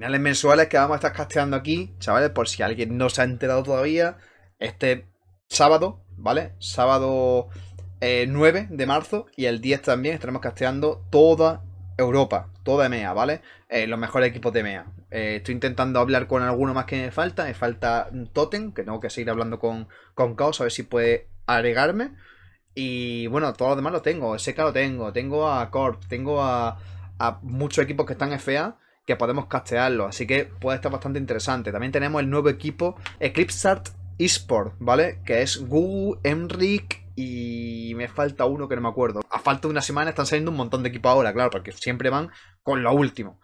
finales mensuales que vamos a estar casteando aquí, chavales, por si alguien no se ha enterado todavía, este sábado, ¿vale? Sábado 9 eh, de marzo y el 10 también estaremos casteando toda Europa, toda EMEA, ¿vale? Eh, los mejores equipos de EMEA. Eh, estoy intentando hablar con alguno más que me falta. Me falta Totem, que tengo que seguir hablando con, con a ver si puede agregarme. Y bueno, todo lo demás lo tengo. SK lo tengo. Tengo a Corp, tengo a, muchos equipos que están en FEA que podemos castearlo. Así que puede estar bastante interesante. También tenemos el nuevo equipo Eclipsat eSport, ¿vale? Que es Google, Enric y me falta uno que no me acuerdo. A falta de una semana están saliendo un montón de equipos ahora, claro, porque siempre van con lo último.